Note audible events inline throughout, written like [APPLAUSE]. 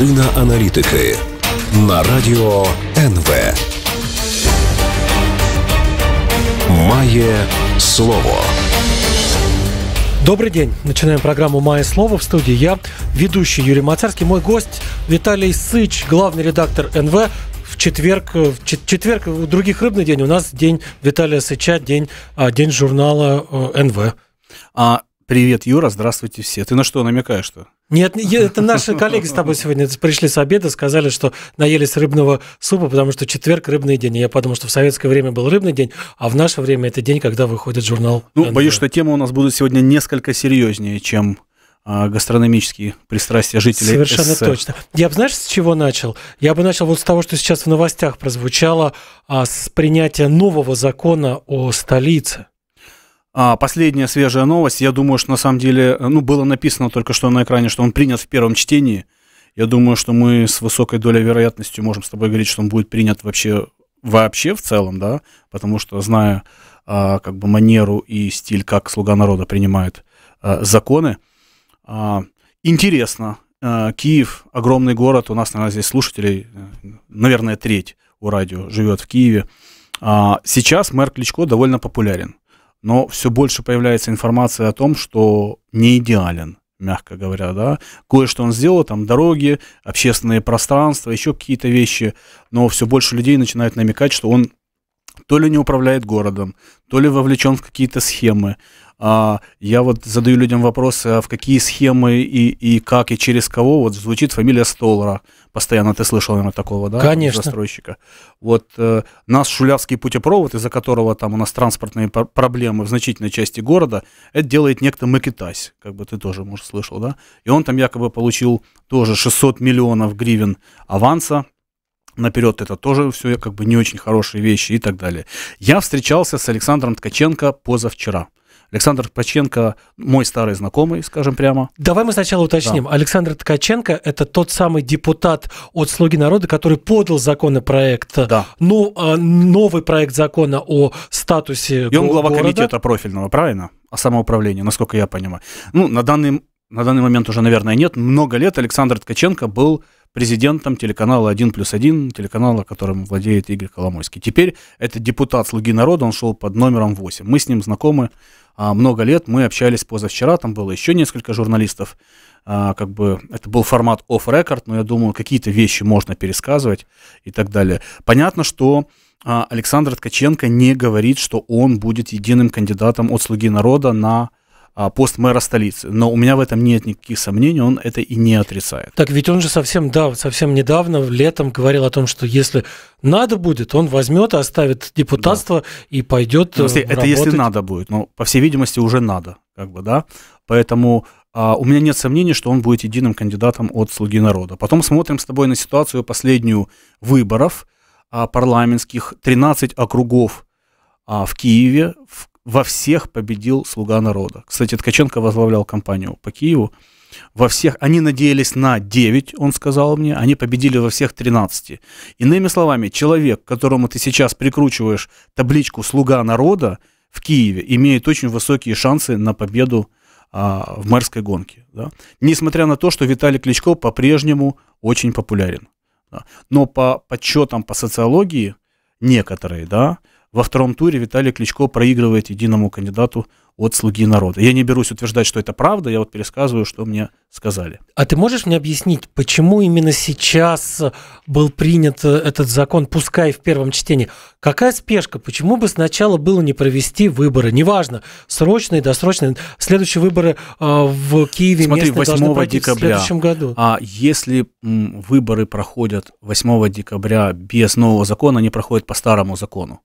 Година аналітики на радіо НВ. Має слово. Добрый день. Начинаем программу «Мое слово» в студии. Я, ведущий Юрий Мацарский. Мой гость Виталий Сыч, главный редактор НВ, в четверг, э, в четверг, у э, других рыбный день, у нас день Виталия Сыча, день, а, день журнала э, НВ. А, привет, Юра, здравствуйте все. Ты на что намекаешь-то? Нет, это наши коллеги с тобой сегодня пришли с обеда, сказали, что наелись рыбного супа, потому что четверг рыбный день. И я подумал, что в советское время был рыбный день, а в наше время это день, когда выходит журнал. Ну, боюсь, что тема у нас будет сегодня несколько серьезнее, чем а, гастрономические пристрастия жителей Совершенно СССР. точно. Я бы, знаешь, с чего начал? Я бы начал вот с того, что сейчас в новостях прозвучало, а, с принятия нового закона о столице. А последняя свежая новость, я думаю, что на самом деле, ну, было написано только что на экране, что он принят в первом чтении. Я думаю, что мы с высокой долей вероятности можем с тобой говорить, что он будет принят вообще, вообще в целом, да, потому что, зная а, как бы манеру и стиль, как «Слуга народа» принимает а, законы, а, интересно. А, Киев – огромный город, у нас, наверное, здесь слушателей, э, наверное, треть у радио живет в Киеве. А, сейчас мэр Кличко довольно популярен но все больше появляется информация о том, что не идеален, мягко говоря, да. Кое-что он сделал, там дороги, общественные пространства, еще какие-то вещи, но все больше людей начинают намекать, что он то ли не управляет городом, то ли вовлечен в какие-то схемы. А я вот задаю людям вопросы, а в какие схемы и, и как, и через кого. Вот звучит фамилия Столлера. Постоянно ты слышал, наверное, такого, да? Конечно. Застройщика. Вот э, нас Шулявский путепровод, из-за которого там у нас транспортные проблемы в значительной части города, это делает некто Макитась, как бы ты тоже, может, слышал, да? И он там якобы получил тоже 600 миллионов гривен аванса, наперед это тоже все как бы не очень хорошие вещи и так далее. Я встречался с Александром Ткаченко позавчера. Александр Ткаченко мой старый знакомый, скажем прямо. Давай мы сначала уточним. Да. Александр Ткаченко – это тот самый депутат от «Слуги народа», который подал законопроект, да. ну, а, новый проект закона о статусе И он глава города. комитета профильного, правильно? О самоуправлении, насколько я понимаю. Ну, на данный, на данный момент уже, наверное, нет. Много лет Александр Ткаченко был президентом телеканала 1 плюс 1, телеканала, которым владеет Игорь Коломойский. Теперь это депутат «Слуги народа», он шел под номером 8. Мы с ним знакомы а, много лет, мы общались позавчера, там было еще несколько журналистов. А, как бы это был формат оф-рекорд, но я думаю, какие-то вещи можно пересказывать и так далее. Понятно, что а, Александр Ткаченко не говорит, что он будет единым кандидатом от «Слуги народа» на а, пост мэра столицы. Но у меня в этом нет никаких сомнений, он это и не отрицает. Так ведь он же совсем, да, совсем недавно, летом говорил о том, что если надо будет, он возьмет, оставит депутатство да. и пойдет. Ну, если, э, это если надо будет, но по всей видимости уже надо, как бы, да. Поэтому а, у меня нет сомнений, что он будет единым кандидатом от слуги народа. Потом смотрим с тобой на ситуацию последнюю выборов а, парламентских 13 округов а, в Киеве, в во всех победил «Слуга народа». Кстати, Ткаченко возглавлял кампанию по Киеву. Во всех, они надеялись на 9, он сказал мне, они победили во всех 13. Иными словами, человек, которому ты сейчас прикручиваешь табличку «Слуга народа», в Киеве имеет очень высокие шансы на победу а, в мэрской гонке. Да? Несмотря на то, что Виталий Кличко по-прежнему очень популярен. Да? Но по подсчетам по социологии некоторые, да, во втором туре Виталий Кличко проигрывает единому кандидату от «Слуги народа». Я не берусь утверждать, что это правда, я вот пересказываю, что мне сказали. А ты можешь мне объяснить, почему именно сейчас был принят э, этот закон, пускай в первом чтении? Какая спешка? Почему бы сначала было не провести выборы? Неважно, срочные, досрочные. Следующие выборы а, в Киеве Смотри, местные 8 должны декабря. в следующем году. А если выборы проходят 8 декабря без нового закона, они проходят по старому закону.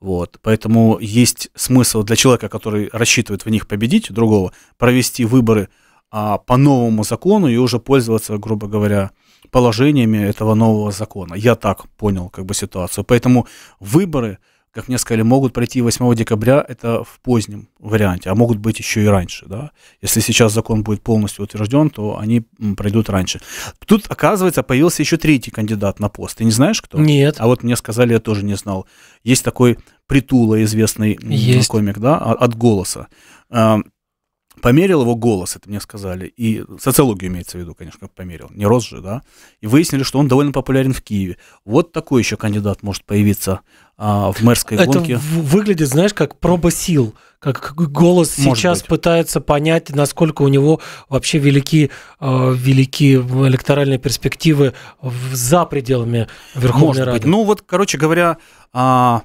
Вот. Поэтому есть смысл для человека, который рассчитывает в них победить другого, провести выборы а, по новому закону и уже пользоваться, грубо говоря, положениями этого нового закона. Я так понял как бы ситуацию. Поэтому выборы как мне сказали, могут пройти 8 декабря, это в позднем варианте, а могут быть еще и раньше. Да? Если сейчас закон будет полностью утвержден, то они пройдут раньше. Тут, оказывается, появился еще третий кандидат на пост. Ты не знаешь, кто? Нет. А вот мне сказали, я тоже не знал. Есть такой Притула, известный Есть. комик, да, а, от голоса. Эм, Померил его голос, это мне сказали, и социологию имеется в виду, конечно, померил, не рост же, да, и выяснили, что он довольно популярен в Киеве. Вот такой еще кандидат может появиться а, в мэрской это гонке. Это выглядит, знаешь, как проба сил, как голос может сейчас быть. пытается понять, насколько у него вообще велики, э, велики электоральные перспективы в, за пределами Верховной может Рады. Быть. Ну вот, короче говоря, а,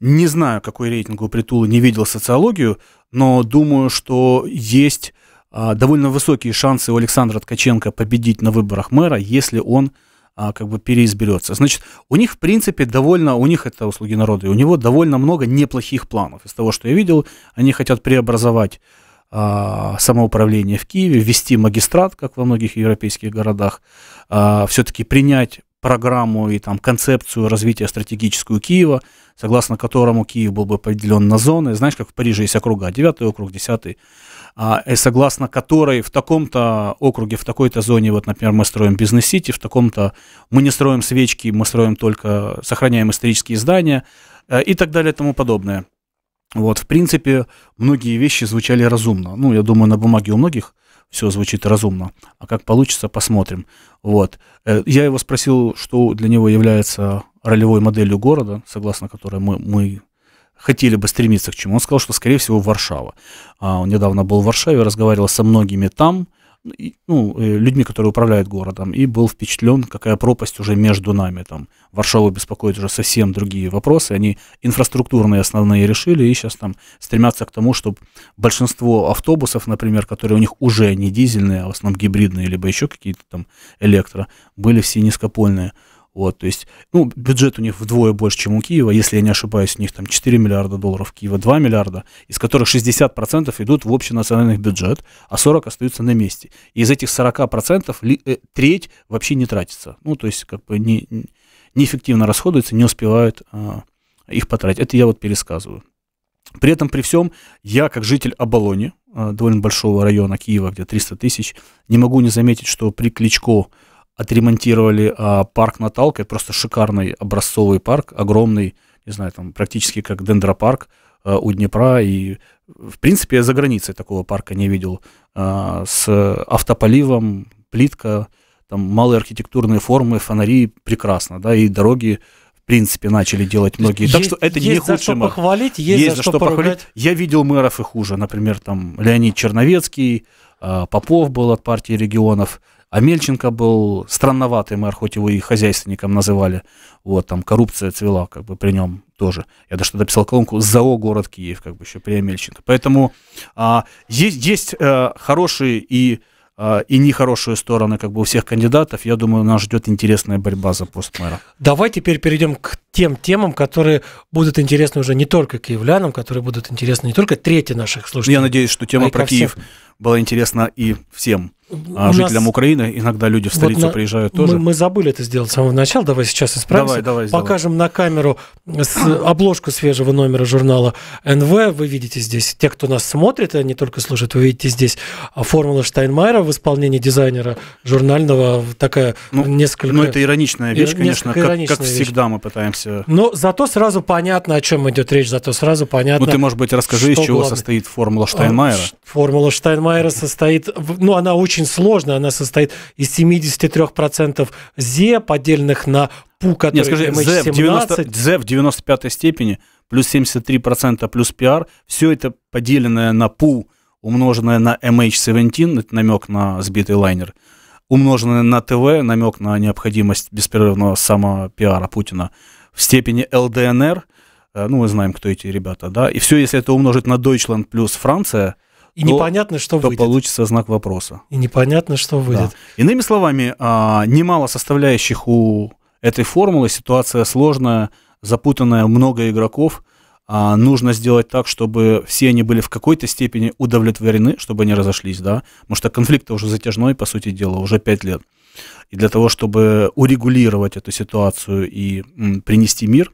не знаю, какой рейтинг у Притулы, не видел социологию, но думаю, что есть а, довольно высокие шансы у Александра Ткаченко победить на выборах мэра, если он а, как бы переизберется. Значит, у них, в принципе, довольно, у них это услуги народа, и у него довольно много неплохих планов. Из того, что я видел, они хотят преобразовать а, самоуправление в Киеве, ввести магистрат, как во многих европейских городах, а, все-таки принять программу и там концепцию развития стратегическую Киева, согласно которому Киев был бы поделен на зоны. Знаешь, как в Париже есть округа, 9 округ, 10 а, и э, согласно которой в таком-то округе, в такой-то зоне, вот, например, мы строим бизнес-сити, в таком-то мы не строим свечки, мы строим только, сохраняем исторические здания э, и так далее и тому подобное. Вот, в принципе, многие вещи звучали разумно. Ну, я думаю, на бумаге у многих – все звучит разумно. А как получится, посмотрим. Вот. Э, я его спросил, что для него является ролевой моделью города, согласно которой мы, мы хотели бы стремиться к чему. Он сказал, что, скорее всего, Варшава. А, он недавно был в Варшаве, разговаривал со многими там, ну, э, людьми, которые управляют городом, и был впечатлен, какая пропасть уже между нами. Там Варшаву беспокоят уже совсем другие вопросы. Они инфраструктурные основные решили, и сейчас там стремятся к тому, чтобы большинство автобусов, например, которые у них уже не дизельные, а в основном гибридные, либо еще какие-то там электро, были все низкопольные. Вот, то есть, ну, бюджет у них вдвое больше, чем у Киева. Если я не ошибаюсь, у них там 4 миллиарда долларов, Киева 2 миллиарда, из которых 60% идут в общий национальный бюджет, а 40 остаются на месте. И из этих 40% ли, э, треть вообще не тратится. Ну, то есть, как бы не, неэффективно расходуется, не успевают э, их потратить. Это я вот пересказываю. При этом, при всем, я, как житель Оболони, э, довольно большого района Киева, где 300 тысяч, не могу не заметить, что при Кличко отремонтировали а, парк это просто шикарный образцовый парк, огромный, не знаю, там практически как дендропарк а, у Днепра. И, в принципе, я за границей такого парка не видел. А, с автополивом, плитка, там малые архитектурные формы, фонари прекрасно, да, и дороги в принципе начали делать многие. Есть, так что это есть не худший мэр. Похвалить, есть, есть за, за что, что похвалить. Я видел мэров и хуже, например, там Леонид Черновецкий, а, Попов был от партии регионов. А Мельченко был странноватый мэр, хоть его и хозяйственником называли. Вот, там коррупция цвела как бы при нем тоже. Я даже писал колонку «ЗАО город Киев», как бы еще при Мельченко. Поэтому а, есть, есть а, хорошие и э, и нехорошие стороны как бы у всех кандидатов. Я думаю, нас ждет интересная борьба за пост мэра. Давай теперь перейдем к тем темам, которые будут интересны уже не только киевлянам, которые будут интересны не только трети наших слушателей. Я надеюсь, что тема а про Киев всем. была интересна и всем а жителям нас... Украины. Иногда люди в столицу вот на... приезжают тоже. Мы, мы забыли это сделать с самого начала. Давай сейчас исправимся. Давай, давай, Покажем сделаем. на камеру с... [COUGHS] обложку свежего номера журнала НВ. Вы видите здесь, те, кто нас смотрит, они только слушают вы видите здесь а, формула Штайнмайера в исполнении дизайнера журнального. Такая ну, несколько... Ну, это ироничная вещь, И... конечно, ироничная как, как вещь. всегда мы пытаемся... Но зато сразу понятно, о чем идет речь, зато сразу понятно... Ну, ты, может быть, расскажи, из чего главное. состоит формула а, Штайнмайера. Формула Штайнмайера состоит... Ну, она очень очень сложная. Она состоит из 73% ЗЕ, поделенных на ПУ, который Нет, скажи, ЗЕ в, 90, ЗЕ в 95 степени, плюс 73%, плюс пиар. Все это поделенное на ПУ, умноженное на MH17, это намек на сбитый лайнер, умноженное на ТВ, намек на необходимость беспрерывного самопиара Путина, в степени ЛДНР, э, ну, мы знаем, кто эти ребята, да, и все, если это умножить на Deutschland плюс Франция – и то, непонятно, что то выйдет. получится знак вопроса. И непонятно, что выйдет. Да. Иными словами, а, немало составляющих у этой формулы, ситуация сложная, запутанная, много игроков. А, нужно сделать так, чтобы все они были в какой-то степени удовлетворены, чтобы они разошлись, да, потому что конфликт уже затяжной, по сути дела, уже 5 лет. И для того, чтобы урегулировать эту ситуацию и принести мир,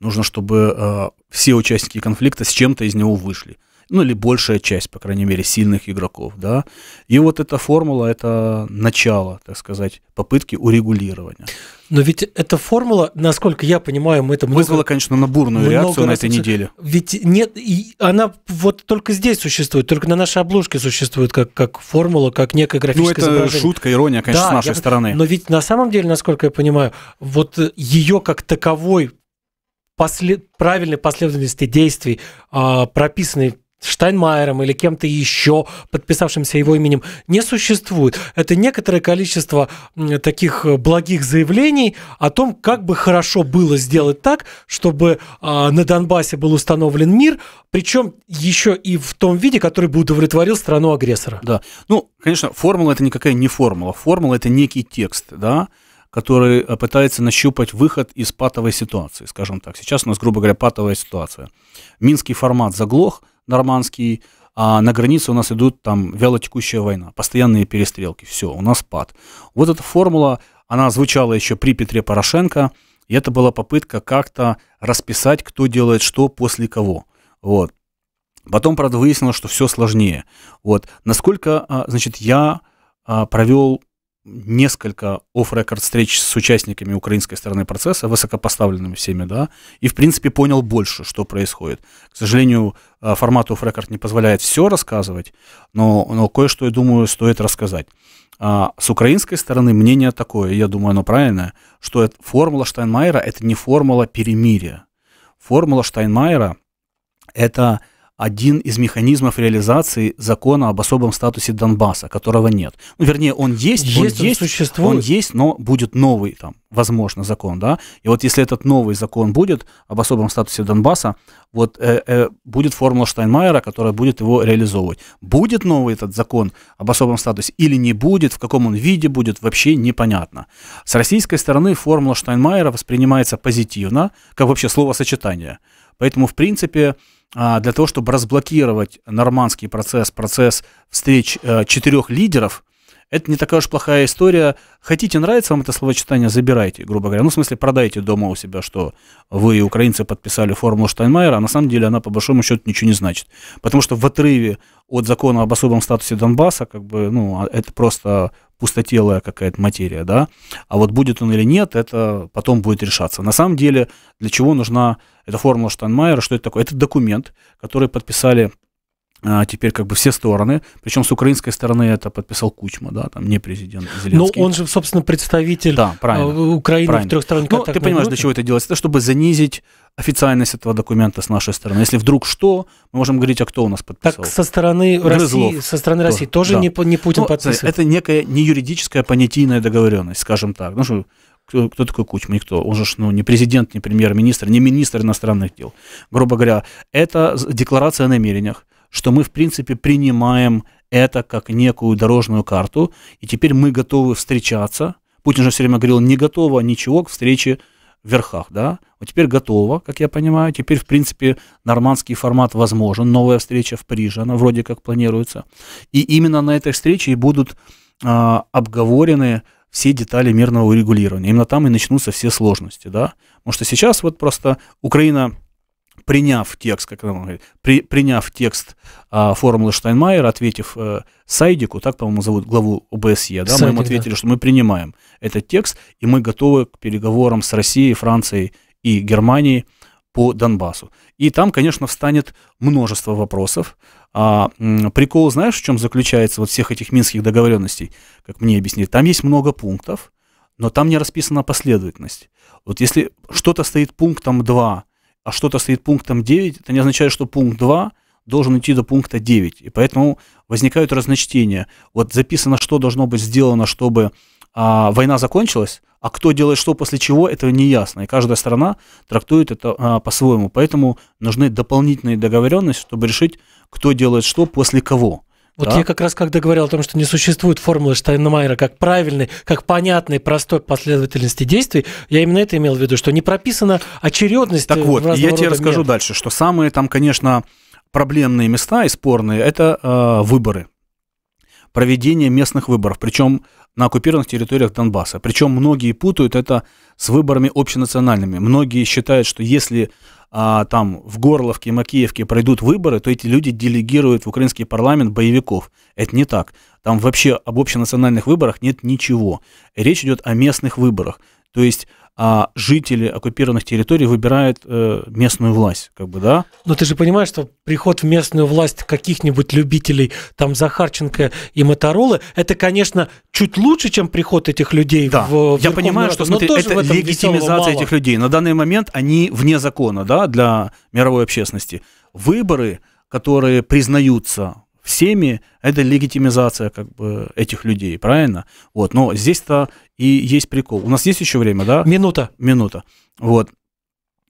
нужно, чтобы а, все участники конфликта с чем-то из него вышли ну или большая часть, по крайней мере, сильных игроков, да. И вот эта формула – это начало, так сказать, попытки урегулирования. Но ведь эта формула, насколько я понимаю, мы это много, вызвала, конечно, на бурную реакцию на этой неделе. Ведь нет, и она вот только здесь существует, только на нашей обложке существует как как формула, как некая графическая Ну это изображение. шутка, ирония, конечно, да, с нашей я, стороны. Но ведь на самом деле, насколько я понимаю, вот ее как таковой послед... правильной последовательности действий, а, прописанной Штайнмайером или кем-то еще, подписавшимся его именем, не существует. Это некоторое количество таких э, благих заявлений о том, как бы хорошо было сделать так, чтобы а, на Донбассе был установлен мир, причем еще и в том виде, который бы удовлетворил страну агрессора. Да. Ну, конечно, формула это никакая не формула. Формула это некий текст, да, который э, пытается нащупать выход из патовой ситуации, скажем так. Сейчас у нас, грубо говоря, патовая ситуация. Минский формат заглох – нормандский, а на границе у нас идут там вялотекущая война, постоянные перестрелки, все, у нас пад. Вот эта формула, она звучала еще при Петре Порошенко, и это была попытка как-то расписать, кто делает что после кого. Вот. Потом, правда, выяснилось, что все сложнее. Вот. Насколько, а, значит, я а, провел несколько оф-рекорд встреч с участниками украинской стороны процесса, высокопоставленными всеми, да, и, в принципе, понял больше, что происходит. К сожалению, э, формат оф-рекорд не позволяет все рассказывать, но, но кое-что, я думаю, стоит рассказать. А с украинской стороны мнение такое, я думаю, оно правильное, что это, формула Штайнмайера – это не формула перемирия. Формула Штайнмайера – это один из механизмов реализации закона об особом статусе Донбасса, которого нет. Ну, вернее, он есть, есть он, есть, существует. он есть, но будет новый там, возможно, закон, да. И вот если этот новый закон будет об особом статусе Донбасса, вот э, э, будет формула Штайнмайера, которая будет его реализовывать. Будет новый этот закон об особом статусе или не будет, в каком он виде будет, вообще непонятно. С российской стороны формула Штайнмайера воспринимается позитивно, как вообще словосочетание. Поэтому, в принципе, а, для того, чтобы разблокировать нормандский процесс, процесс встреч э, четырех лидеров, это не такая уж плохая история. Хотите, нравится вам это словосочетание, забирайте, грубо говоря. Ну, в смысле, продайте дома у себя, что вы, украинцы, подписали формулу Штайнмайера, а на самом деле она, по большому счету, ничего не значит. Потому что в отрыве от закона об особом статусе Донбасса, как бы, ну, а это просто пустотелая какая-то материя, да, а вот будет он или нет, это потом будет решаться. На самом деле, для чего нужна эта формула Штайнмайера, что это такое? Это документ, который подписали а, теперь как бы все стороны, причем с украинской стороны это подписал Кучма, да, там не президент ну, Зеленский. Но он же, собственно, представитель да, правильно, э, Украины правильно. в трехсторонней Ну, ты понимаешь, группе? для чего это делается? Это чтобы занизить официальность этого документа с нашей стороны. Если вдруг что, мы можем говорить, а кто у нас подписал. Так со стороны Грызлов. России, со стороны России тоже да. не, не Путин ну, подписывает? Это некая не юридическая, понятийная договоренность, скажем так. Ну, что кто, кто такой Кучма? Никто. Он же ну, не президент, не премьер-министр, не министр иностранных дел. Грубо говоря, это декларация о намерениях что мы, в принципе, принимаем это как некую дорожную карту, и теперь мы готовы встречаться. Путин же все время говорил, не готово ничего к встрече в верхах, да, вот теперь готово, как я понимаю, теперь, в принципе, нормандский формат возможен, новая встреча в Париже, она вроде как планируется, и именно на этой встрече и будут а, обговорены все детали мирного урегулирования, именно там и начнутся все сложности, да, потому что сейчас вот просто Украина приняв текст, как он говорит, при, приняв текст а, формулы Штайнмайера, ответив э, Сайдику, так, по-моему, зовут главу ОБСЕ, да, Сайдик, мы ему ответили, да. что мы принимаем этот текст, и мы готовы к переговорам с Россией, Францией и Германией по Донбассу. И там, конечно, встанет множество вопросов. А прикол, знаешь, в чем заключается вот всех этих минских договоренностей, как мне объяснили? Там есть много пунктов, но там не расписана последовательность. Вот если что-то стоит пунктом 2, а что-то стоит пунктом 9, это не означает, что пункт 2 должен идти до пункта 9. И поэтому возникают разночтения. Вот записано, что должно быть сделано, чтобы а, война закончилась, а кто делает что после чего, это не ясно. И каждая сторона трактует это а, по-своему. Поэтому нужны дополнительные договоренности, чтобы решить, кто делает что после кого. Вот да? я как раз когда говорил о том, что не существует формулы Штайнмайера как правильной, как понятной, простой последовательности действий, я именно это имел в виду, что не прописана очередность. Так вот, я тебе расскажу мер. дальше, что самые там, конечно, проблемные места и спорные – это э, выборы проведение местных выборов, причем на оккупированных территориях Донбасса. Причем многие путают это с выборами общенациональными. Многие считают, что если а, там в Горловке и Макеевке пройдут выборы, то эти люди делегируют в украинский парламент боевиков. Это не так. Там вообще об общенациональных выборах нет ничего. Речь идет о местных выборах. То есть а жители оккупированных территорий выбирают э, местную власть, как бы, да? Но ты же понимаешь, что приход в местную власть каких-нибудь любителей там Захарченко и Моторолы, это, конечно, чуть лучше, чем приход этих людей. Да. В, в Я понимаю, Раду, что смотри, это легитимизация этих людей. На данный момент они вне закона, да, для мировой общественности. Выборы, которые признаются всеми, это легитимизация как бы этих людей, правильно? Вот, но здесь-то и есть прикол. У нас есть еще время, да? Минута. Минута. Вот.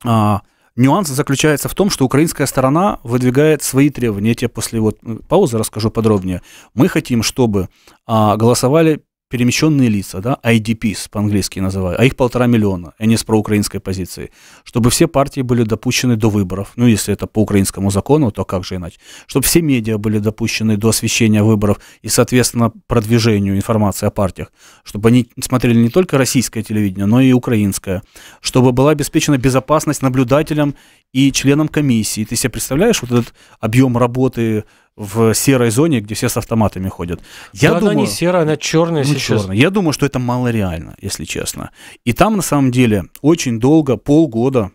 А, нюанс заключается в том, что украинская сторона выдвигает свои требования. Я тебе после вот э, паузы расскажу подробнее. Мы хотим, чтобы а, голосовали перемещенные лица, да, IDPs по-английски называют, а их полтора миллиона, и они с проукраинской позиции, чтобы все партии были допущены до выборов, ну, если это по украинскому закону, то как же иначе, чтобы все медиа были допущены до освещения выборов и, соответственно, продвижению информации о партиях, чтобы они смотрели не только российское телевидение, но и украинское, чтобы была обеспечена безопасность наблюдателям и членам комиссии. Ты себе представляешь вот этот объем работы в серой зоне, где все с автоматами ходят. Я да, думаю, она не серая, она черная ну, сейчас. Черная. Я думаю, что это малореально, если честно. И там, на самом деле, очень долго, полгода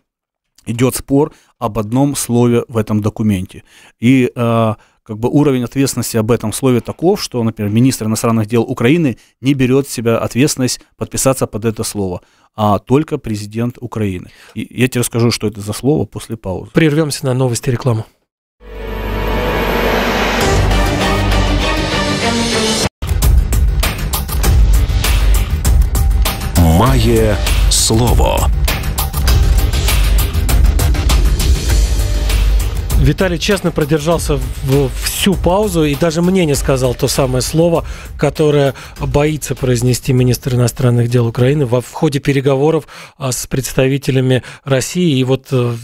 идет спор об одном слове в этом документе. И э, как бы уровень ответственности об этом слове таков, что, например, министр иностранных дел Украины не берет в себя ответственность подписаться под это слово, а только президент Украины. И я тебе расскажу, что это за слово после паузы. Прервемся на новости рекламу. має слово. Виталий честно продержался всю паузу и даже мне не сказал то самое слово, которое боится произнести министр иностранных дел Украины во в ходе переговоров а, с представителями России и вот э,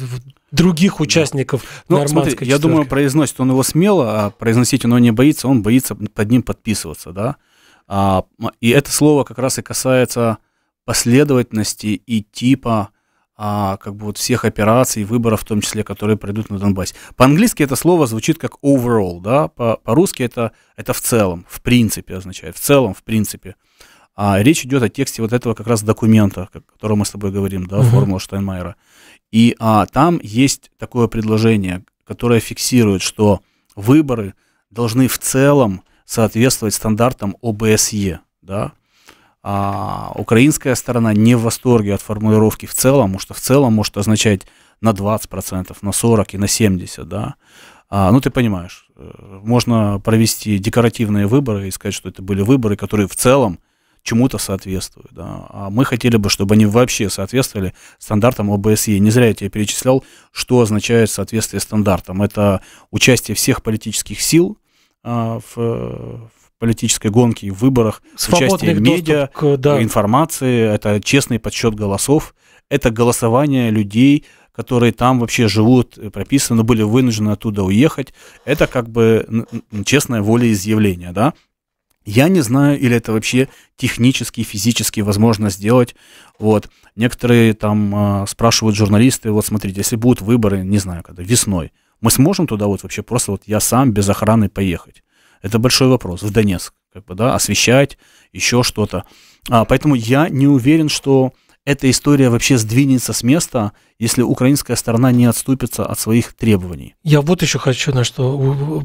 других участников да. ну, нормандской смотри, Я думаю, произносит он его смело, а произносить он его не боится, он боится под ним подписываться, да. А, и это слово как раз и касается последовательности и типа а, как бы вот всех операций, выборов, в том числе, которые пройдут на Донбассе. По-английски это слово звучит как overall, да, по-русски это, это в целом, в принципе означает, в целом, в принципе. А речь идет о тексте вот этого как раз документа, о котором мы с тобой говорим, да, uh-huh. формула Штайнмайера. И а, там есть такое предложение, которое фиксирует, что выборы должны в целом соответствовать стандартам ОБСЕ, да, а украинская сторона не в восторге от формулировки в целом, потому что в целом может означать на 20%, на 40% и на 70%, да. А, ну, ты понимаешь, э, можно провести декоративные выборы и сказать, что это были выборы, которые в целом чему-то соответствуют. Да. А мы хотели бы, чтобы они вообще соответствовали стандартам ОБСЕ. Не зря я тебе перечислял, что означает соответствие стандартам. Это участие всех политических сил а, в, в политической гонке и в выборах, Свободный участие медиа, к, да. информации, это честный подсчет голосов, это голосование людей, которые там вообще живут, прописаны, были вынуждены оттуда уехать. Это как бы честное волеизъявление, да? Я не знаю, или это вообще технически, физически возможно сделать. Вот. Некоторые там э, спрашивают журналисты, вот смотрите, если будут выборы, не знаю, когда, весной, мы сможем туда вот вообще просто вот я сам без охраны поехать? Это большой вопрос в Донецк, как бы, да, освещать еще что-то. А, поэтому я не уверен, что эта история вообще сдвинется с места, если украинская сторона не отступится от своих требований. Я вот еще хочу на что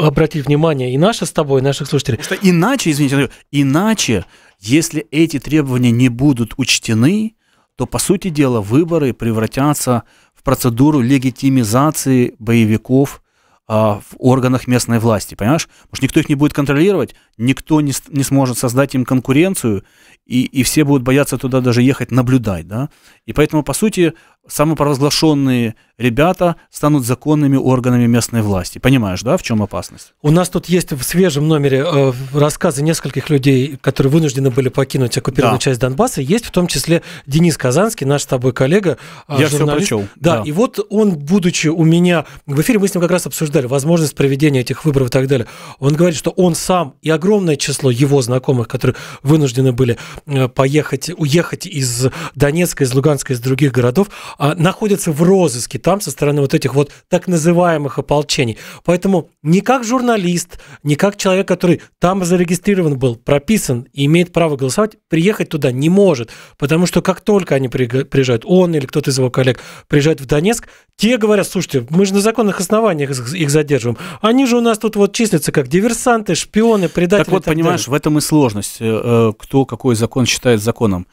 обратить внимание и наше с тобой, и наших слушателей. что иначе, извините, иначе, если эти требования не будут учтены, то, по сути дела, выборы превратятся в процедуру легитимизации боевиков а, в органах местной власти, понимаешь? Потому что никто их не будет контролировать, никто не, не сможет создать им конкуренцию, и, и все будут бояться туда даже ехать наблюдать, да. И поэтому, по сути, самопровозглашенные ребята станут законными органами местной власти. Понимаешь, да, в чем опасность? У нас тут есть в свежем номере э, рассказы нескольких людей, которые вынуждены были покинуть оккупированную да. часть Донбасса. Есть в том числе Денис Казанский, наш с тобой коллега. Э, Я журналист. все прочел. Да, да, и вот он, будучи у меня в эфире, мы с ним как раз обсуждали возможность проведения этих выборов и так далее. Он говорит, что он сам и огромное число его знакомых, которые вынуждены были Э, поехать, уехать из Донецка, из Луганска, из других городов, а находятся в розыске там со стороны вот этих вот так называемых ополчений. Поэтому не как журналист, не как человек, который там зарегистрирован был, прописан и имеет право голосовать, приехать туда не может, потому что как только они приезжают, он или кто-то из его коллег приезжает в Донецк, те говорят, слушайте, мы же на законных основаниях их задерживаем. Они же у нас тут вот числятся как диверсанты, шпионы, предатели. Так вот, так понимаешь, далее. в этом и сложность. Э, э, кто какой закон считает законом.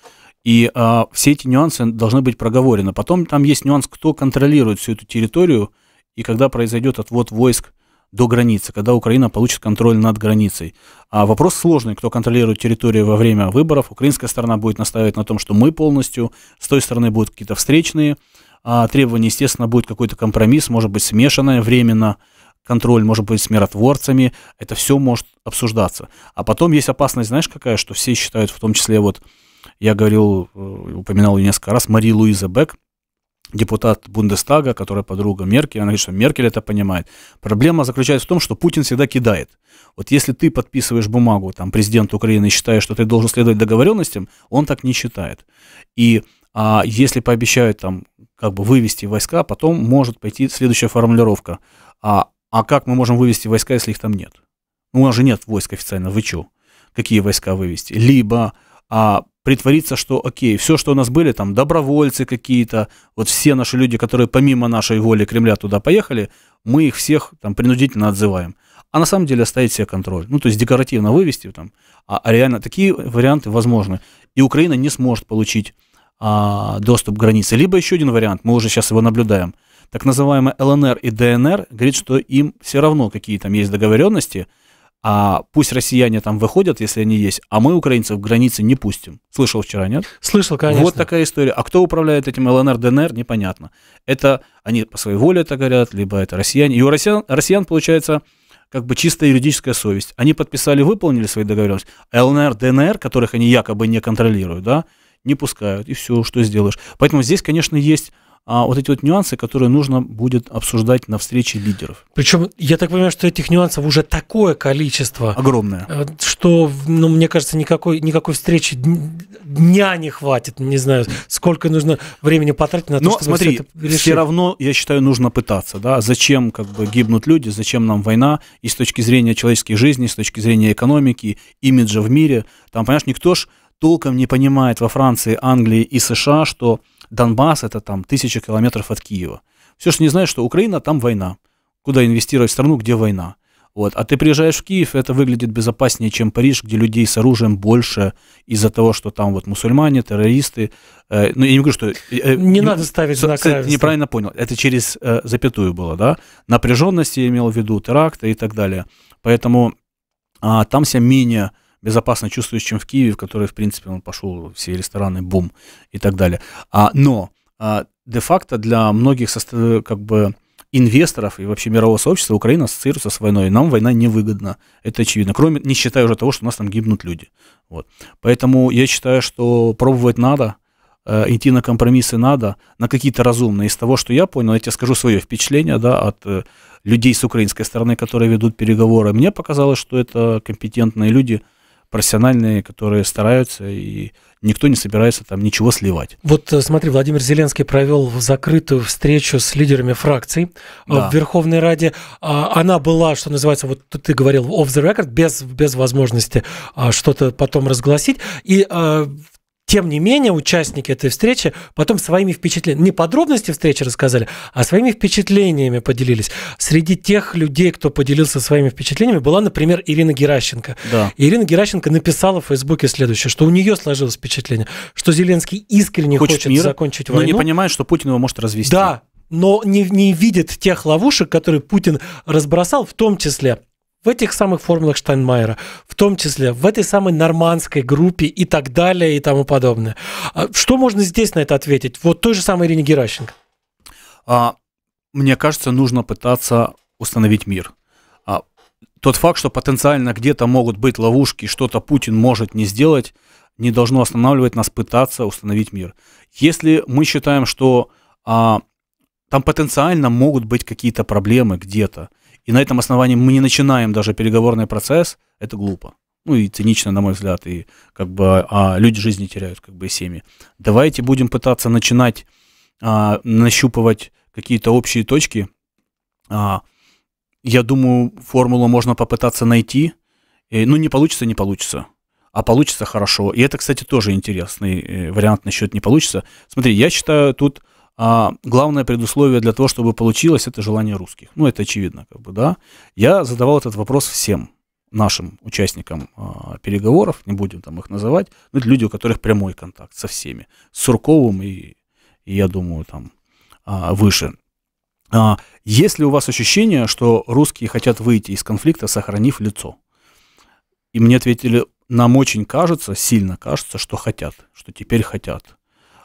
И э, все эти нюансы должны быть проговорены. Потом там есть нюанс, кто контролирует всю эту территорию и когда произойдет отвод войск до границы, когда Украина получит контроль над границей. А вопрос сложный, кто контролирует территорию во время выборов. Украинская сторона будет настаивать на том, что мы полностью, с той стороны будут какие-то встречные а, требования, естественно, будет какой-то компромисс, может быть, смешанное временно, контроль, может быть, с миротворцами, это все может обсуждаться. А потом есть опасность, знаешь, какая, что все считают, в том числе вот, я говорил, э, упоминал ее несколько раз, Мари Луиза Бек, депутат Бундестага, которая подруга Меркель, она говорит, что Меркель это понимает. Проблема заключается в том, что Путин всегда кидает. Вот если ты подписываешь бумагу там, президент Украины считает, что ты должен следовать договоренностям, он так не считает. И а если пообещают там как бы вывести войска, потом может пойти следующая формулировка. А а как мы можем вывести войска, если их там нет? Ну, у нас же нет войск официально, вы чё? Какие войска вывести? Либо а, притвориться, что окей, все, что у нас были, там добровольцы какие-то, вот все наши люди, которые помимо нашей воли Кремля туда поехали, мы их всех там принудительно отзываем. А на самом деле оставить себе контроль. Ну, то есть декоративно вывести там, а, а реально такие варианты возможны. И Украина не сможет получить а, доступ к границе. Либо еще один вариант, мы уже сейчас его наблюдаем – так называемая ЛНР и ДНР говорит, что им все равно, какие там есть договоренности, а пусть россияне там выходят, если они есть, а мы, украинцев, границы не пустим. Слышал вчера, нет? Слышал, конечно. Вот такая история. А кто управляет этим ЛНР, ДНР, непонятно. Это они по своей воле это говорят, либо это россияне. И у россиян, россиян получается, как бы чистая юридическая совесть. Они подписали, выполнили свои договоренности. ЛНР, ДНР, которых они якобы не контролируют, да, не пускают, и все, что сделаешь. Поэтому здесь, конечно, есть а, вот эти вот нюансы, которые нужно будет обсуждать на встрече лидеров. Причем, я так понимаю, что этих нюансов уже такое количество. Огромное. Э, что, ну, мне кажется, никакой, никакой встречи дня не хватит. Не знаю, сколько нужно времени потратить на то, Но, чтобы смотри, все это решить. все равно, я считаю, нужно пытаться. Да? Зачем как бы гибнут люди, зачем нам война и с точки зрения человеческой жизни, с точки зрения экономики, имиджа в мире. Там, понимаешь, никто ж толком не понимает во Франции, Англии и США, что Донбасс это там тысячи километров от Киева. Все что не знает, что Украина там война. Куда инвестировать в страну, где война? Вот. А ты приезжаешь в Киев, это выглядит безопаснее, чем Париж, где людей с оружием больше из-за того, что там вот мусульмане, террористы. Э, ну, я не говорю, что... Э, э не э, надо ставить знак Ты неправильно понял. Это через э, запятую было, да? Напряженности я имел в виду, теракты и так далее. Поэтому а, там себя менее безопасно чувствуешь, чем в Киеве, в который, в принципе, он пошел, все рестораны, бум и так далее. А, но а, де-факто для многих как бы инвесторов и вообще мирового сообщества Украина ассоциируется с войной. Нам война невыгодна. Это очевидно. Кроме, не считая уже того, что у нас там гибнут люди. Вот. Поэтому я считаю, что пробовать надо, э, идти на компромиссы надо, на какие-то разумные. Из того, что я понял, я тебе скажу свое впечатление да, от э, людей с украинской стороны, которые ведут переговоры. Мне показалось, что это компетентные люди, профессиональные, которые стараются, и никто не собирается там ничего сливать. Вот э, смотри, Владимир Зеленский провел закрытую встречу с лидерами фракций э, да. в Верховной Раде. А она была, что называется, вот ты говорил, off the record, без, без возможности а, что-то потом разгласить. И э, тем не менее, участники этой встречи потом своими впечатлениями, не подробности встречи рассказали, а своими впечатлениями поделились. Среди тех людей, кто поделился своими впечатлениями, была, например, Ирина Геращенко. Да. Ирина Геращенко написала в Фейсбуке следующее, что у нее сложилось впечатление, что Зеленский искренне хочет, хочет мир, закончить войну. Но не понимает, что Путин его может развести. Да, но не, не видит тех ловушек, которые Путин разбросал, в том числе в этих самых формулах Штайнмайера, в том числе в этой самой нормандской группе и так далее и тому подобное. А что можно здесь на это ответить? Вот той же самой Ирине Геращенко. А, мне кажется, нужно пытаться установить мир. А, тот факт, что потенциально где-то могут быть ловушки, что-то Путин может не сделать, не должно останавливать нас пытаться установить мир. Если мы считаем, что а, там потенциально могут быть какие-то проблемы где-то, и на этом основании мы не начинаем даже переговорный процесс, это глупо. Ну и цинично, на мой взгляд, и как бы а люди жизни теряют, как бы и семьи. Давайте будем пытаться начинать а, нащупывать какие-то общие точки. А, я думаю, формулу можно попытаться найти. И, ну, не получится, не получится. А получится хорошо. И это, кстати, тоже интересный э, вариант насчет не получится. Смотри, я считаю, тут а главное предусловие для того, чтобы получилось, это желание русских. Ну, это очевидно, как бы, да. Я задавал этот вопрос всем нашим участникам э, переговоров, не будем там их называть, но ну, это люди, у которых прямой контакт со всеми, с Сурковым и, и я думаю, там э, выше. Э, есть ли у вас ощущение, что русские хотят выйти из конфликта, сохранив лицо? И мне ответили, нам очень кажется, сильно кажется, что хотят, что теперь хотят.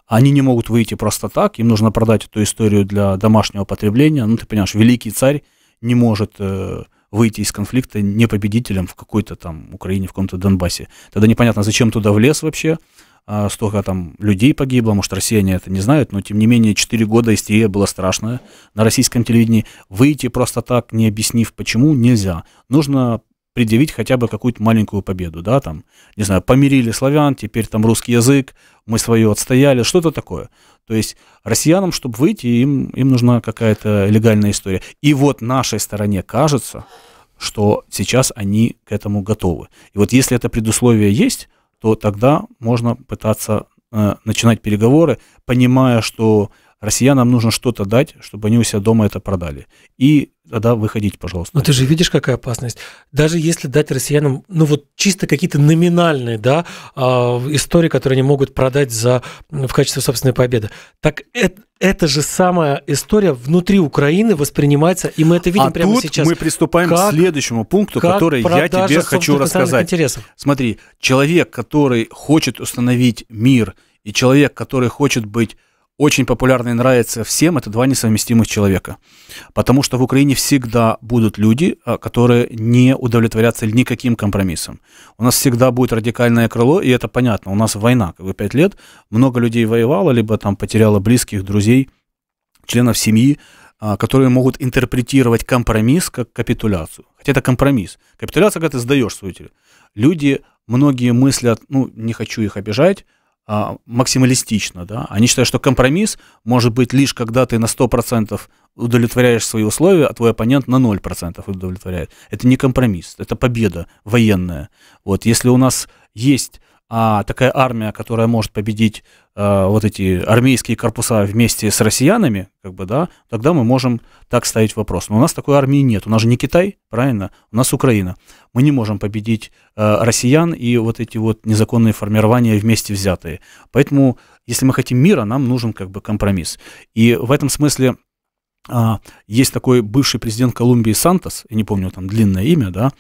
Они не могут выйти просто так, им нужно продать эту историю для домашнего потребления. Ну, ты понимаешь, великий царь не может э, выйти из конфликта не победителем в какой-то там Украине, в каком-то Донбассе. Тогда непонятно, зачем туда влез вообще, э, столько там людей погибло, может, россияне это не знают, но тем не менее 4 года истерия была страшная на российском телевидении. Выйти просто так, не объяснив почему, нельзя. Нужно предъявить хотя бы какую-то маленькую победу, да, там, не знаю, помирили славян, теперь там русский язык, мы свое отстояли, что-то такое. То есть россиянам, чтобы выйти, им, им нужна какая-то легальная история. И вот нашей стороне кажется, что сейчас они к этому готовы. И вот если это предусловие есть, то тогда можно пытаться э, начинать переговоры, понимая, что россиянам нужно что-то дать, чтобы они у себя дома это продали. И тогда выходите, пожалуйста. Но ты же видишь, какая опасность. Даже если дать россиянам, ну вот чисто какие-то номинальные, да, а, истории, которые они могут продать за, в качестве собственной победы, так это, эта же самая история внутри Украины воспринимается, и мы это видим а прямо тут сейчас. мы приступаем как, к следующему пункту, который я тебе хочу рассказать. Интересов. Смотри, человек, который хочет установить мир, и человек, который хочет быть очень популярны и нравятся всем, это два несовместимых человека. Потому что в Украине всегда будут люди, а, которые не удовлетворятся никаким компромиссом. У нас всегда будет радикальное крыло, и это понятно. У нас война, как бы пять лет, много людей воевало, либо там потеряло близких, друзей, членов семьи, а, которые могут интерпретировать компромисс как капитуляцию. Хотя это компромисс. Капитуляция, когда ты сдаешь свою территорию. Люди, многие мыслят, ну, не хочу их обижать, а, максималистично. Да? Они считают, что компромисс может быть лишь когда ты на 100% удовлетворяешь свои условия, а твой оппонент на 0% удовлетворяет. Это не компромисс, это победа военная. Вот, если у нас есть а такая армия, которая может победить э, вот эти армейские корпуса вместе с россиянами, как бы, да, тогда мы можем так ставить вопрос. Но у нас такой армии нет. У нас же не Китай, правильно? У нас Украина. Мы не можем победить э, россиян и вот эти вот незаконные формирования вместе взятые. Поэтому, если мы хотим мира, нам нужен как бы компромисс. И в этом смысле а, есть такой бывший президент Колумбии Сантос, я не помню там длинное имя, да,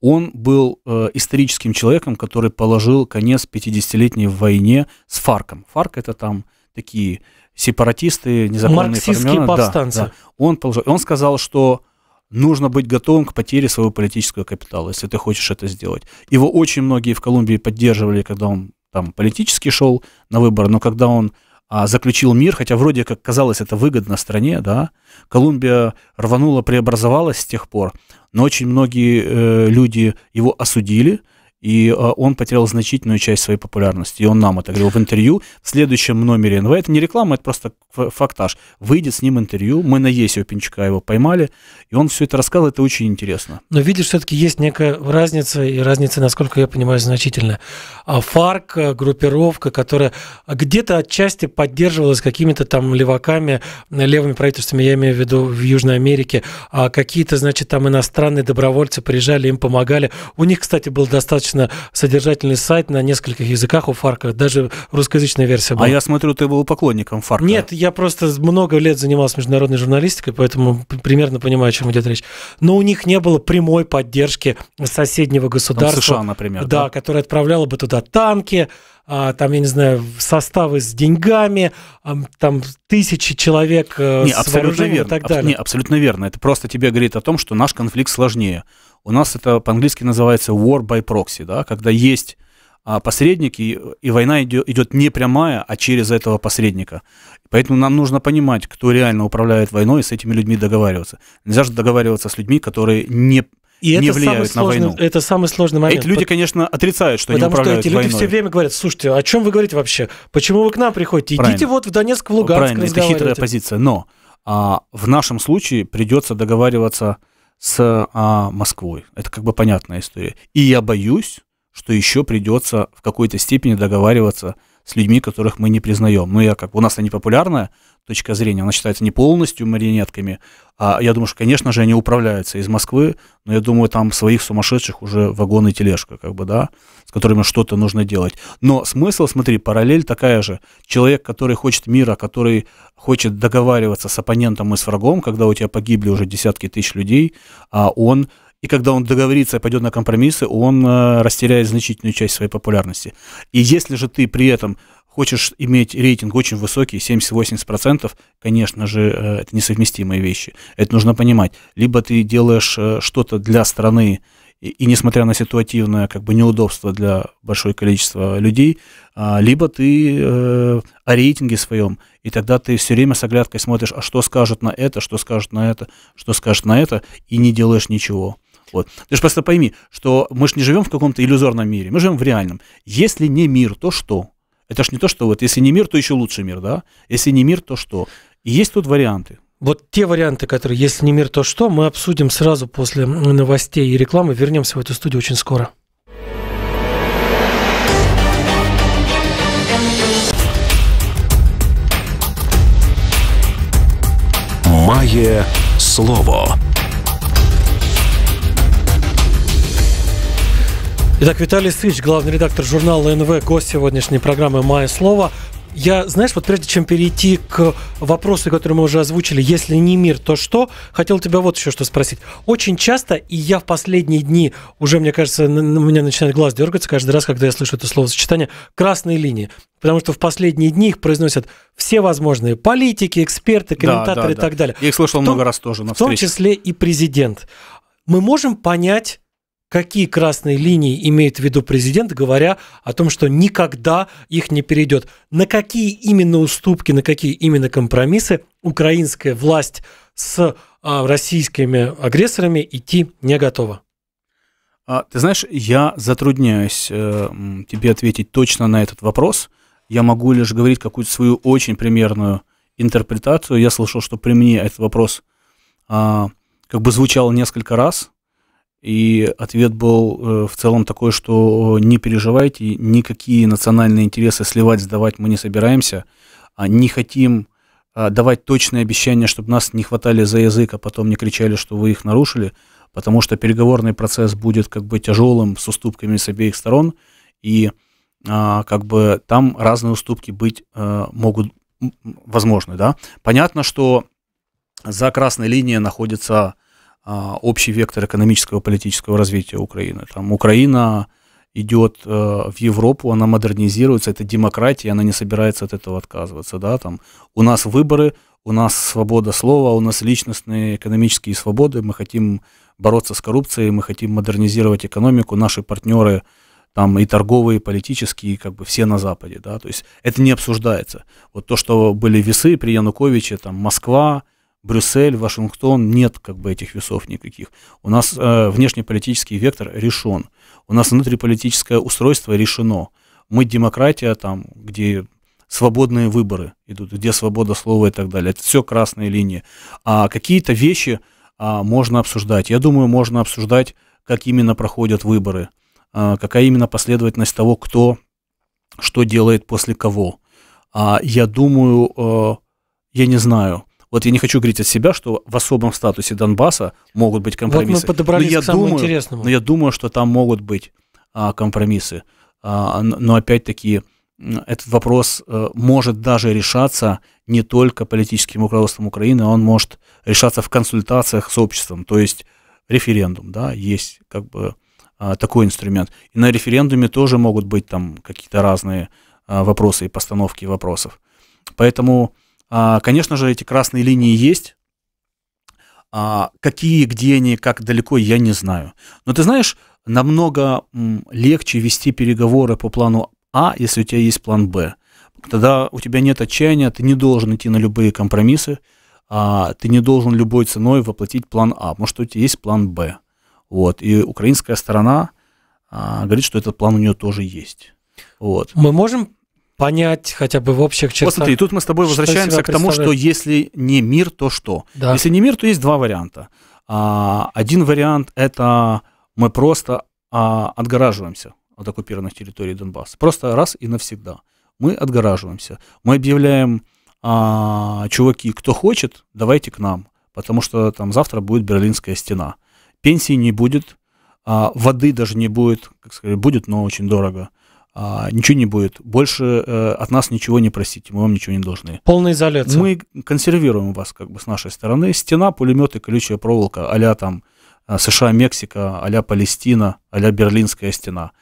он был э, историческим человеком, который положил конец 50-летней войне с Фарком. Фарк это там такие сепаратисты, незаконные Марксистские повстанцы. Да, да. Он, положил, он сказал, что нужно быть готовым к потере своего политического капитала, если ты хочешь это сделать. Его очень многие в Колумбии поддерживали, когда он там политически шел на выборы, но когда он а, заключил мир, хотя вроде как казалось это выгодно стране, да. Колумбия рванула, преобразовалась с тех пор, но очень многие э, люди его осудили, и э, он потерял значительную часть своей популярности. И он нам это говорил в интервью. В следующем номере НВ, это не реклама, это просто фактаж. Выйдет с ним интервью, мы на Есе Пинчука его поймали, и он все это рассказал, это очень интересно. Но видишь, все-таки есть некая разница, и разница, насколько я понимаю, значительная. А ФАРК, э, группировка, которая где-то отчасти поддерживалась какими-то там леваками, э, левыми правительствами, я имею в виду в Южной Америке, а какие-то, значит, там иностранные добровольцы приезжали, им помогали. У них, кстати, был достаточно достаточно содержательный сайт на нескольких языках у Фарка, даже русскоязычная версия а была. А я смотрю, ты был поклонником Фарка. Нет, я просто много лет занимался международной журналистикой, поэтому примерно понимаю, о чем идет речь. Но у них не было прямой поддержки соседнего государства. Там США, например. Да, да, которое отправляло бы туда танки, а, там, я не знаю, составы с деньгами, там тысячи человек э, не, с абсолютно верно. и так далее. Не, абсолютно верно. Это просто тебе говорит о том, что наш конфликт сложнее. У нас это по-английски называется war by proxy, да, когда есть а, посредник, и, и война идет, не прямая, а через этого посредника. Поэтому нам нужно понимать, кто реально управляет войной, и с этими людьми договариваться. Нельзя же договариваться с людьми, которые не и не влияют на сложный, войну. Это самый сложный момент. Эти люди, конечно, отрицают, что Потому они управляют Потому что эти люди все время говорят, слушайте, о чем вы говорите вообще? Почему вы к нам приходите? Идите Правильно. вот в Донецк, в Луганск Правильно, это хитрая позиция. Но а, в нашем случае придется договариваться с а, Москвой. Это как бы понятная история. И я боюсь, что еще придется в какой-то степени договариваться с людьми, которых мы не признаем. Ну, я как у нас они популярная точка зрения, она считается не полностью марионетками, а я думаю, что, конечно же, они управляются из Москвы, но я думаю, там своих сумасшедших уже вагон и тележка, как бы, да, с которыми что-то нужно делать. Но смысл, смотри, параллель такая же. Человек, который хочет мира, который хочет договариваться с оппонентом и с врагом, когда у тебя погибли уже десятки тысяч людей, а он и когда он договорится и пойдет на компромиссы, он э, растеряет значительную часть своей популярности. И если же ты при этом хочешь иметь рейтинг очень высокий, 70-80%, конечно же, э, это несовместимые вещи. Это нужно понимать. Либо ты делаешь э, что-то для страны, и, и несмотря на ситуативное как бы неудобство для большого количества людей, а, либо ты э, о рейтинге своем, и тогда ты все время с оглядкой смотришь, а что скажут на это, что скажут на это, что скажут на это, и не делаешь ничего. Вот. Ты же просто пойми, что мы же не живем в каком-то иллюзорном мире, мы живем в реальном. Если не мир, то что? Это ж не то, что вот если не мир, то еще лучший мир, да? Если не мир, то что? И есть тут варианты. Вот те варианты, которые, если не мир, то что, мы обсудим сразу после новостей и рекламы. Вернемся в эту студию очень скоро. Мае слово. Итак, Виталий Сыч, главный редактор журнала НВ, гость сегодняшней программы «Мое слово». Я, знаешь, вот прежде чем перейти к вопросу, который мы уже озвучили, если не мир, то что, хотел тебя вот еще что спросить. Очень часто, и я в последние дни, уже, мне кажется, у меня начинает глаз дергаться каждый раз, когда я слышу это словосочетание, красные линии. Потому что в последние дни их произносят все возможные политики, эксперты, комментаторы да, да, и так далее. Я их слышал том, много раз тоже на встрече. В том числе и президент. Мы можем понять какие красные линии имеет в виду президент, говоря о том, что никогда их не перейдет. На какие именно уступки, на какие именно компромиссы украинская власть с а, российскими агрессорами идти не готова? А, ты знаешь, я затрудняюсь э, тебе ответить точно на этот вопрос. Я могу лишь говорить какую-то свою очень примерную интерпретацию. Я слышал, что при мне этот вопрос а, как бы звучал несколько раз. И ответ был э, в целом такой, что э, не переживайте, никакие национальные интересы сливать, сдавать мы не собираемся, а не хотим а, давать точные обещания, чтобы нас не хватали за язык, а потом не кричали, что вы их нарушили, потому что переговорный процесс будет как бы тяжелым с уступками с обеих сторон, и а, как бы там разные уступки быть э, могут возможны, да. Понятно, что за красной линией находится а, общий вектор экономического и политического развития Украины. Там Украина идет э, в Европу, она модернизируется, это демократия, она не собирается от этого отказываться. Да? Там у нас выборы, у нас свобода слова, у нас личностные экономические свободы, мы хотим бороться с коррупцией, мы хотим модернизировать экономику, наши партнеры там и торговые, и политические, как бы все на Западе, да, то есть это не обсуждается. Вот то, что были весы при Януковиче, там Москва, Брюссель, Вашингтон, нет как бы этих весов никаких. У нас э, внешнеполитический вектор решен. У нас внутриполитическое устройство решено. Мы демократия там, где свободные выборы идут, где свобода слова и так далее. Это все красные линии. А какие-то вещи а, можно обсуждать. Я думаю, можно обсуждать, как именно проходят выборы, а, какая именно последовательность того, кто что делает после кого. А, я думаю, а, я не знаю, вот я не хочу говорить от себя, что в особом статусе Донбасса могут быть компромиссы. Вот мы подобрались но я к самому думаю, интересному. Но я думаю, что там могут быть а, компромиссы. А, но опять-таки этот вопрос а, может даже решаться не только политическим руководством Украины, он может решаться в консультациях с обществом, то есть референдум, да, есть как бы а, такой инструмент. И на референдуме тоже могут быть там какие-то разные а, вопросы и постановки вопросов. Поэтому а, конечно же, эти красные линии есть. А, какие, где они, как далеко, я не знаю. Но ты знаешь, намного легче вести переговоры по плану А, если у тебя есть план Б. Тогда у тебя нет отчаяния, ты не должен идти на любые компромиссы, а, ты не должен любой ценой воплотить план А, потому что у тебя есть план Б. Вот. И украинская сторона говорит, что этот план у нее тоже есть. Вот. Мы можем понять хотя бы в общих чертах. Вот смотри, тут мы с тобой возвращаемся к тому, что если не мир, то что? Да. Если не мир, то есть два варианта. А, один вариант – это мы просто а, отгораживаемся от оккупированных территорий Донбасса. Просто раз и навсегда. Мы отгораживаемся. Мы объявляем, а, чуваки, кто хочет, давайте к нам, потому что там завтра будет Берлинская стена. Пенсии не будет, воды даже не будет, как сказать, будет, но очень дорого – а, ничего не будет. Больше э, от нас ничего не просите, мы вам ничего не должны. Полная изоляция. Мы консервируем вас как бы с нашей стороны. Стена, пулеметы, колючая проволока, а там США, Мексика, а Палестина, а Берлинская стена.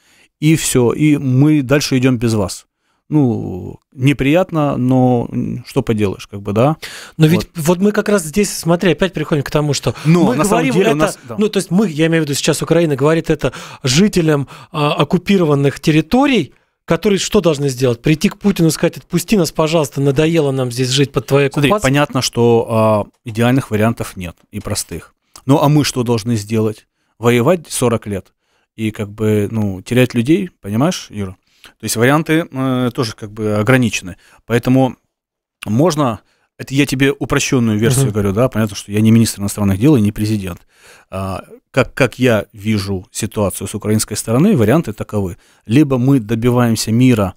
И все, и мы дальше идем без вас ну, неприятно, но что поделаешь, как бы, да. Но вот. ведь вот мы как раз здесь, смотри, опять приходим к тому, что но, ну, мы на говорим самом деле это, нас, да. ну, то есть мы, я имею в виду сейчас Украина говорит это жителям а, оккупированных территорий, которые что должны сделать? Прийти к Путину и сказать, отпусти нас, пожалуйста, надоело нам здесь жить под твоей оккупацией? Смотри, понятно, что а, идеальных вариантов нет и простых. Ну, а мы что должны сделать? Воевать 40 лет и как бы, ну, терять людей, понимаешь, Юра? То есть варианты э, тоже как бы ограничены. Поэтому можно, это я тебе упрощенную версию uh говорю, да, понятно, что я не министр иностранных дел и не президент. А, как, как я вижу ситуацию с украинской стороны, варианты таковы. Либо мы добиваемся мира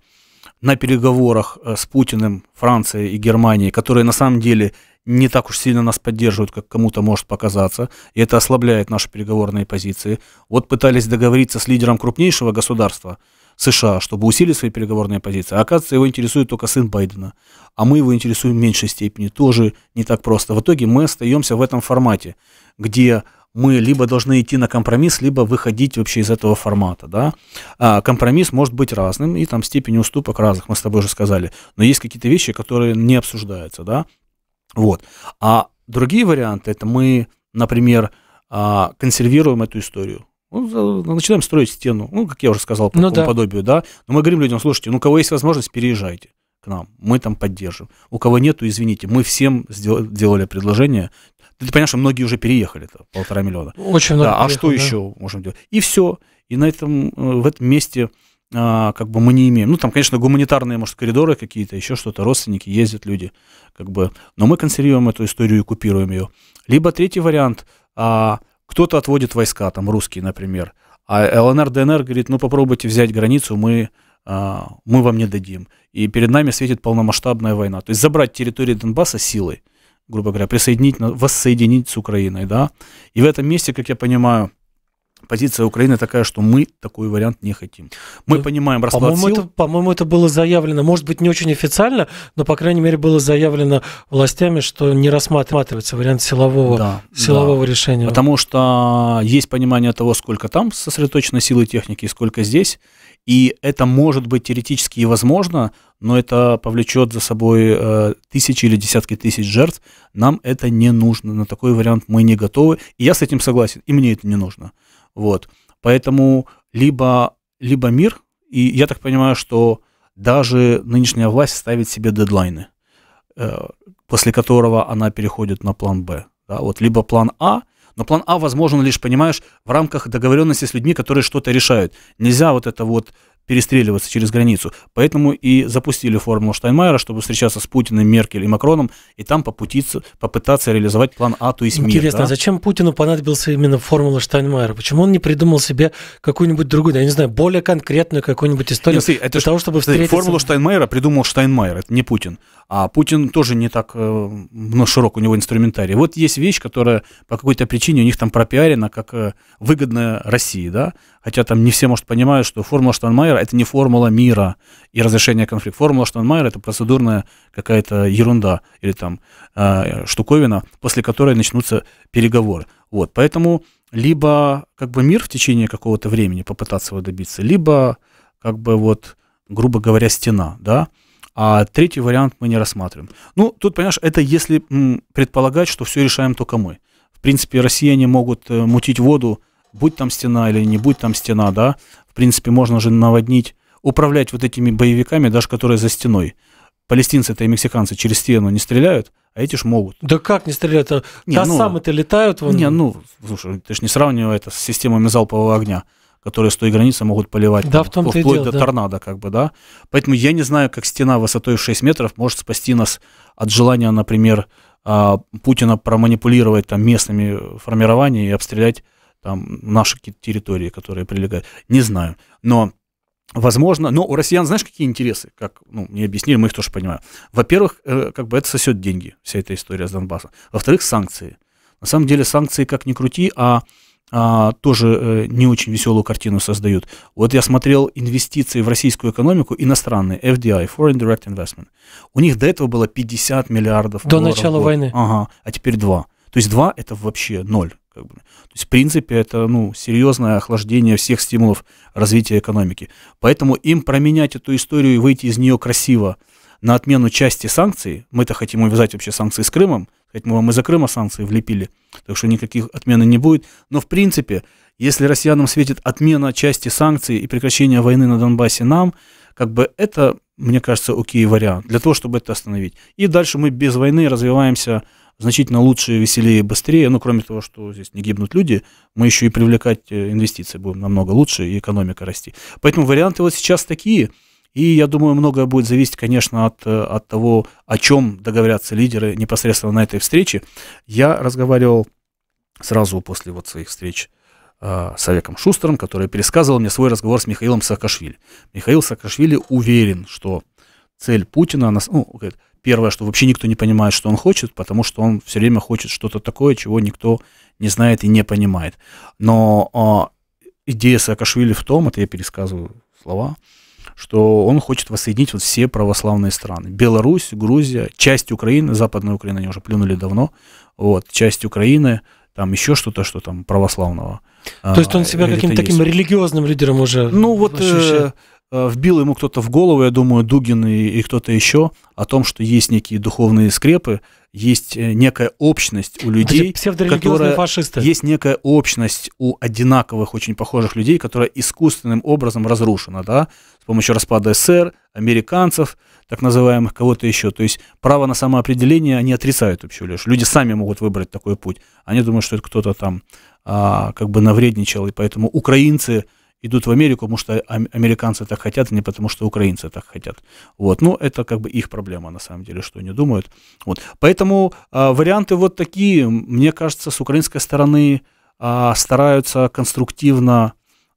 на переговорах э, с Путиным, Францией и Германией, которые на самом деле не так уж сильно нас поддерживают, как кому-то может показаться, и это ослабляет наши переговорные позиции. Вот пытались договориться с лидером крупнейшего государства – США, чтобы усилить свои переговорные позиции. А оказывается, его интересует только сын Байдена. А мы его интересуем в меньшей степени. Тоже не так просто. В итоге мы остаемся в этом формате, где мы либо должны идти на компромисс, либо выходить вообще из этого формата. Да? А компромисс может быть разным, и там степень уступок разных, мы с тобой уже сказали. Но есть какие-то вещи, которые не обсуждаются. Да? Вот. А другие варианты, это мы, например, а, консервируем эту историю. Ну, начинаем строить стену, ну, как я уже сказал, по ну, да. подобию, да. Но мы говорим людям, слушайте, ну, у кого есть возможность, переезжайте к нам, мы там поддержим. У кого нету, извините, мы всем сделали предложение. Ты, ты понимаешь, что многие уже переехали, это полтора миллиона. Очень много. Да, переехал, а что да. еще можем делать? И все. И на этом, э, в этом месте а, как бы мы не имеем. Ну, там, конечно, гуманитарные, может, коридоры какие-то, еще что-то, родственники, ездят люди, как бы. Но мы консервируем эту историю и купируем ее. Либо третий вариант, а, кто-то отводит войска, там русские, например. А ЛНР, ДНР говорит, ну попробуйте взять границу, мы, а, мы вам не дадим. И перед нами светит полномасштабная война. То есть забрать территорию Донбасса силой, грубо говоря, присоединить, воссоединить с Украиной, да. И в этом месте, как я понимаю, позиция Украины такая, что мы такой вариант не хотим. Мы ну, понимаем расклад по-моему, сил. Это, по-моему, это было заявлено, может быть, не очень официально, но, по крайней мере, было заявлено властями, что не рассматривается вариант силового, да, силового да. решения. Потому что есть понимание того, сколько там сосредоточено силы техники сколько здесь. И это может быть теоретически и возможно, но это повлечет за собой э, тысячи или десятки тысяч жертв. Нам это не нужно. На такой вариант мы не готовы. И я с этим согласен. И мне это не нужно. Вот. Поэтому либо, либо мир, и я так понимаю, что даже нынешняя власть ставит себе дедлайны, э, после которого она переходит на план Б. Да? Вот либо план А, но план А возможен лишь, понимаешь, в рамках договоренности с людьми, которые что-то решают. Нельзя вот это вот перестреливаться через границу. Поэтому и запустили формулу Штайнмайера, чтобы встречаться с Путиным, Меркель и Макроном, и там попутиться, попытаться реализовать план А, то есть Интересно, мир. Интересно, а да? зачем Путину понадобился именно формула Штайнмайера? Почему он не придумал себе какую-нибудь другую, я не знаю, более конкретную какую-нибудь историю Нет, это для ж, того, чтобы встретиться? Формулу Штайнмайера придумал Штайнмайер, это не Путин. А Путин тоже не так э, ну, широк у него инструментарий. Вот есть вещь, которая по какой-то причине у них там пропиарена как э, выгодная России, да? Хотя там не все, может, понимают, что формула Штайнмайера Штайнмайера – это не формула мира и разрешение конфликта. Формула Штайнмайера – это процедурная какая-то ерунда или там э, штуковина, после которой начнутся переговоры. Вот, поэтому либо как бы мир в течение какого-то времени попытаться его добиться, либо как бы вот, грубо говоря, стена, да, а третий вариант мы не рассматриваем. Ну, тут, понимаешь, это если м, предполагать, что все решаем только мы. В принципе, россияне могут э, мутить воду будь там стена или не будь там стена, да, в принципе, можно же наводнить, управлять вот этими боевиками, даже которые за стеной. Палестинцы-то и мексиканцы через стену не стреляют, а эти ж могут. Да как не стреляют? А не, Кассамы-то ну, летают вон. Не, ну, слушай, ты ж не сравнивай это с системами залпового огня которые с той границы могут поливать да, там, в том вплоть дело, до да. торнадо, как бы, да. Поэтому я не знаю, как стена высотой в 6 метров может спасти нас от желания, например, а, Путина проманипулировать там местными формированиями и обстрелять там наши какие территории, которые прилегают, не знаю. Но Возможно, но у россиян, знаешь, какие интересы, как ну, мне объяснили, мы их тоже понимаем. Во-первых, э, как бы это сосет деньги, вся эта история с Донбассом. Во-вторых, санкции. На самом деле санкции, как ни крути, а, а тоже э, не очень веселую картину создают. Вот я смотрел инвестиции в российскую экономику иностранные, FDI, Foreign Direct Investment. У них до этого было 50 миллиардов До долларов начала войны. Ага, а теперь 2. То есть 2 это вообще ноль. Как бы. То есть, в принципе, это ну, серьезное охлаждение всех стимулов развития экономики. Поэтому им променять эту историю и выйти из нее красиво на отмену части санкций, мы-то хотим увязать вообще санкции с Крымом, хоть мы вам из-за Крыма санкции влепили, так что никаких отмены не будет. Но, в принципе, если россиянам светит отмена части санкций и прекращение войны на Донбассе нам, как бы это, мне кажется, окей вариант для того, чтобы это остановить. И дальше мы без войны развиваемся значительно лучше, веселее, быстрее. Ну, кроме того, что здесь не гибнут люди, мы еще и привлекать э, инвестиции будем намного лучше, и экономика расти. Поэтому варианты вот сейчас такие. И я думаю, многое будет зависеть, конечно, от, э, от того, о чем договорятся лидеры непосредственно на этой встрече. Я разговаривал сразу после вот своих встреч э, с Олегом Шустером, который пересказывал мне свой разговор с Михаилом Саакашвили. Михаил Саакашвили уверен, что цель Путина, она, ну, первое, что вообще никто не понимает, что он хочет, потому что он все время хочет что-то такое, чего никто не знает и не понимает. Но э, идея Саакашвили в том, это я пересказываю слова, что он хочет воссоединить вот все православные страны. Беларусь, Грузия, часть Украины, Западная Украина, они уже плюнули давно, вот, часть Украины, там еще что-то, что там православного. То есть он а, себя каким-то таким религиозным лидером уже Ну вот, э, Э, вбил ему кто-то в голову, я думаю, Дугин и, и кто-то еще, о том, что есть некие духовные скрепы, есть э, некая общность у людей, которая, фашисты. есть некая общность у одинаковых, очень похожих людей, которая искусственным образом разрушена, да, с помощью распада СССР, американцев, так называемых, кого-то еще. То есть право на самоопределение они отрицают вообще лишь. Люди сами могут выбрать такой путь. Они думают, что это кто-то там а, как бы навредничал, и поэтому украинцы идут в Америку, потому что американцы так хотят, а не потому что украинцы так хотят. Вот. Ну, это как бы их проблема, на самом деле, что они думают. Вот. Поэтому а, варианты вот такие, мне кажется, с украинской стороны а, стараются конструктивно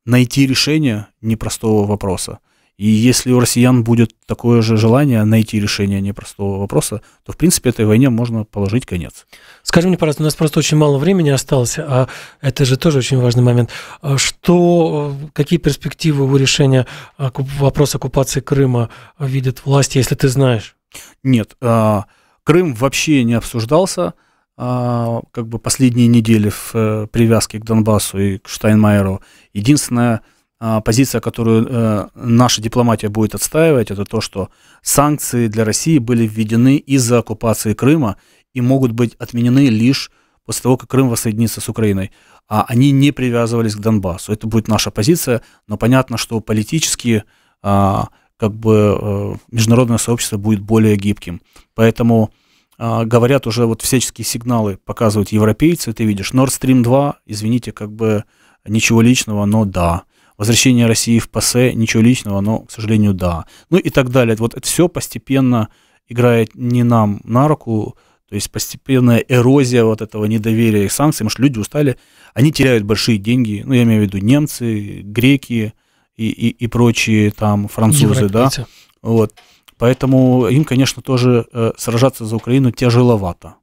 найти решение непростого вопроса. И если у россиян будет такое же желание найти решение непростого вопроса, то, в принципе, этой войне можно положить конец. Скажи мне, пожалуйста, у нас просто очень мало времени осталось, а это же тоже очень важный момент. А что, э, какие перспективы у решения э, вопроса оккупации Крыма видят власти, если ты знаешь? Нет, а, Крым вообще не обсуждался а, как бы последние недели в э, привязке к Донбассу и к Штайнмайеру. Единственное, а, позиция, которую э, наша дипломатия будет отстаивать, это то, что санкции для России были введены из-за оккупации Крыма и могут быть отменены лишь после того, как Крым воссоединится с Украиной. А они не привязывались к Донбассу. Это будет наша позиция, но понятно, что политически а, как бы э, международное сообщество будет более гибким. Поэтому а, говорят уже вот всяческие сигналы показывают европейцы, ты видишь, Nord Stream 2, извините, как бы ничего личного, но да возвращение России в ПАСЕ, e, ничего личного, но, к сожалению, да. Ну и так далее. Вот это все постепенно играет не нам на руку, то есть постепенная эрозия вот этого недоверия и санкций, потому что люди устали, они теряют большие деньги, ну я имею в виду немцы, греки и, и, и прочие там французы, Европейцы. да. Вот. Поэтому им, конечно, тоже э, сражаться за Украину тяжеловато.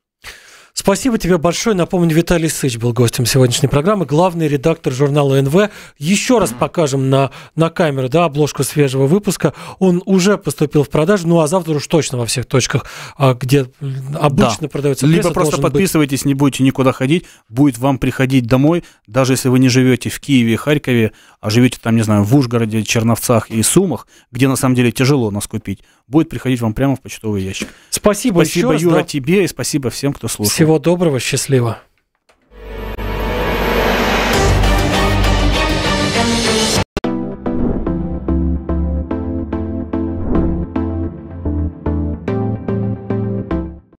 Спасибо тебе большое. Напомню, Виталий Сыч был гостем сегодняшней программы, главный редактор журнала НВ. Еще раз покажем на, на камеру да, обложку свежего выпуска. Он уже поступил в продажу, ну а завтра уж точно во всех точках, а, где обычно да. продается Либо просто подписывайтесь, быть. не будете никуда ходить, будет вам приходить домой, даже если вы не живете в Киеве Харькове, а живете там, не знаю, в Ужгороде, Черновцах и Сумах, где на самом деле тяжело нас купить, будет приходить вам прямо в почтовый ящик. Спасибо, спасибо еще раз, Юра, да. тебе и спасибо всем, кто слушал. Всего доброго, счастливо.